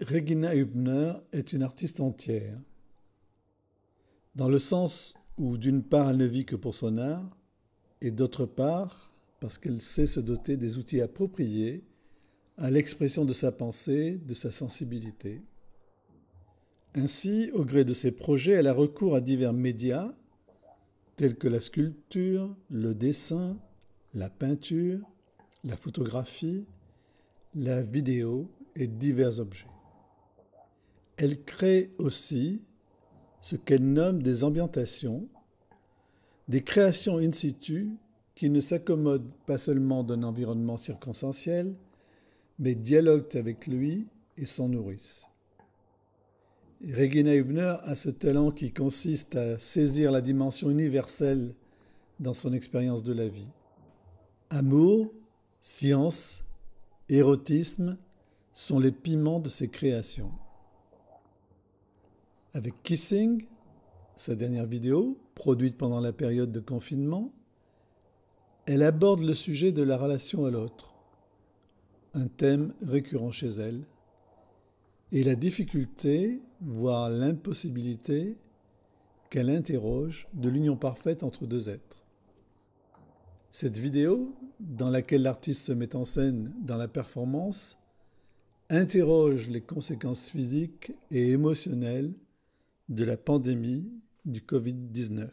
Regina Hübner est une artiste entière. Dans le sens où d'une part elle ne vit que pour son art, et d'autre part parce qu'elle sait se doter des outils appropriés à l'expression de sa pensée, de sa sensibilité. Ainsi, au gré de ses projets, elle a recours à divers médias tels que la sculpture, le dessin, la peinture, la photographie, la vidéo et divers objets. Elle crée aussi ce qu'elle nomme des ambientations, des créations in situ qui ne s'accommodent pas seulement d'un environnement circonstanciel, mais dialoguent avec lui et s'en nourrissent. Regina Hübner a ce talent qui consiste à saisir la dimension universelle dans son expérience de la vie. Amour, science, érotisme sont les piments de ses créations avec Kissing, sa dernière vidéo, produite pendant la période de confinement, elle aborde le sujet de la relation à l'autre, un thème récurrent chez elle, et la difficulté, voire l'impossibilité, qu'elle interroge de l'union parfaite entre deux êtres. Cette vidéo, dans laquelle l'artiste se met en scène dans la performance, interroge les conséquences physiques et émotionnelles de la pandémie du Covid-19.